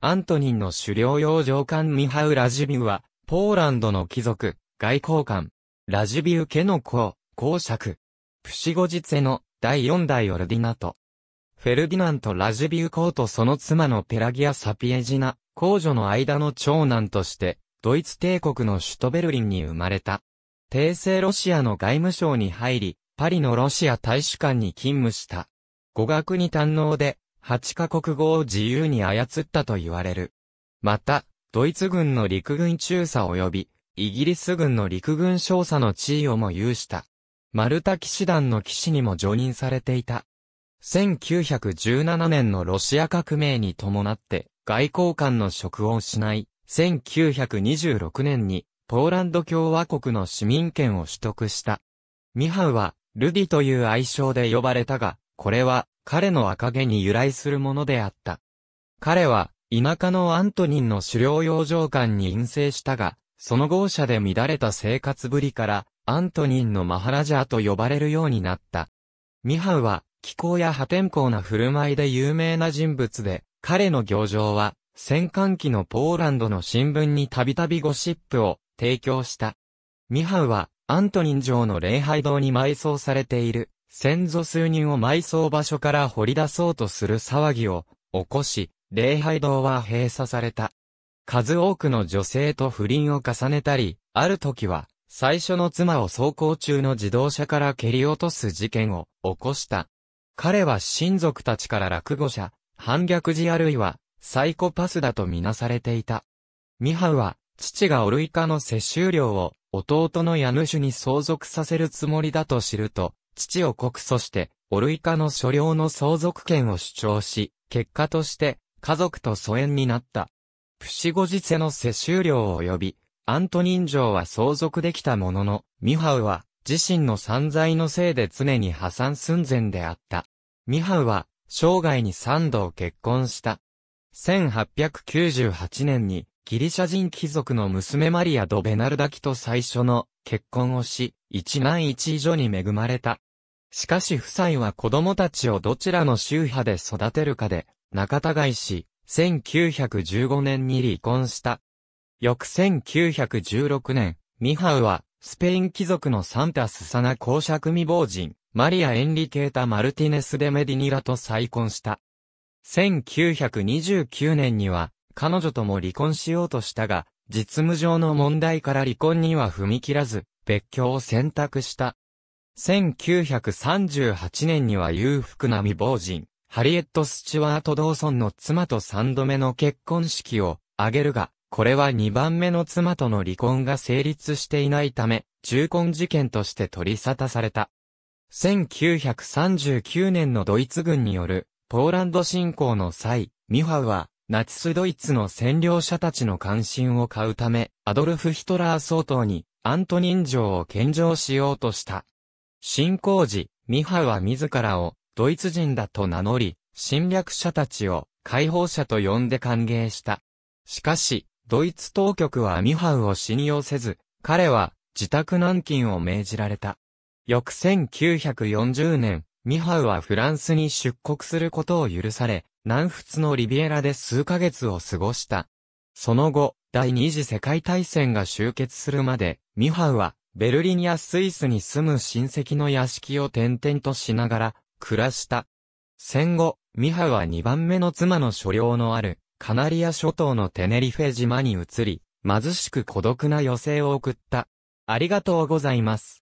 アントニンの狩猟用上官ミハウ・ラジビウは、ポーランドの貴族、外交官、ラジビウ家の子、公爵、プシゴジツェの第四代オルディナト。フェルディナント・ラジビウ公とその妻のペラギア・サピエジナ、公女の間の長男として、ドイツ帝国の首都ベルリンに生まれた。帝政ロシアの外務省に入り、パリのロシア大使館に勤務した。語学に堪能で、8カ国語を自由に操ったと言われる。また、ドイツ軍の陸軍中佐及び、イギリス軍の陸軍少佐の地位をも有した。マルタ騎士団の騎士にも除任されていた。1917年のロシア革命に伴って、外交官の職を失い、1926年に、ポーランド共和国の市民権を取得した。ミハウは、ルディという愛称で呼ばれたが、これは、彼の赤毛に由来するものであった。彼は、田舎のアントニンの狩猟養生館に陰性したが、その豪舎で乱れた生活ぶりから、アントニンのマハラジャーと呼ばれるようになった。ミハウは、気候や破天荒な振る舞いで有名な人物で、彼の行情は、戦艦機のポーランドの新聞にたびたびゴシップを提供した。ミハウは、アントニン城の礼拝堂に埋葬されている。先祖数人を埋葬場所から掘り出そうとする騒ぎを起こし、礼拝堂は閉鎖された。数多くの女性と不倫を重ねたり、ある時は、最初の妻を走行中の自動車から蹴り落とす事件を起こした。彼は親族たちから落語者、反逆児あるいは、サイコパスだとみなされていた。ミハウは、父がオルイカの摂取量を弟の家主に相続させるつもりだと知ると、父を告訴して、オルイカの所領の相続権を主張し、結果として、家族と疎遠になった。プシゴジセの世襲領を呼び、アントニン城は相続できたものの、ミハウは自身の散財のせいで常に破産寸前であった。ミハウは生涯に三度結婚した。1898年にギリシャ人貴族の娘マリア・ド・ベナルダキと最初の結婚をし、一男一女に恵まれた。しかし夫妻は子供たちをどちらの宗派で育てるかで、仲違いし、1915年に離婚した。翌1916年、ミハウは、スペイン貴族のサンタスサナ公爵未亡人、マリア・エンリケータ・マルティネス・デ・メディニラと再婚した。1929年には、彼女とも離婚しようとしたが、実務上の問題から離婚には踏み切らず、別居を選択した。1938年には裕福な未亡人、ハリエット・スチュワート・ドーソンの妻と3度目の結婚式を挙げるが、これは2番目の妻との離婚が成立していないため、中婚事件として取り沙汰された。1939年のドイツ軍によるポーランド侵攻の際、ミハウはナチスドイツの占領者たちの関心を買うため、アドルフ・ヒトラー総統にアントニン城を献上しようとした。進行時、ミハは自らをドイツ人だと名乗り、侵略者たちを解放者と呼んで歓迎した。しかし、ドイツ当局はミハウを信用せず、彼は自宅軟禁を命じられた。翌1940年、ミハウはフランスに出国することを許され、南仏のリビエラで数ヶ月を過ごした。その後、第二次世界大戦が終結するまで、ミハウはベルリンやスイスに住む親戚の屋敷を転々としながら暮らした。戦後、ミハは2番目の妻の所領のあるカナリア諸島のテネリフェ島に移り、貧しく孤独な余生を送った。ありがとうございます。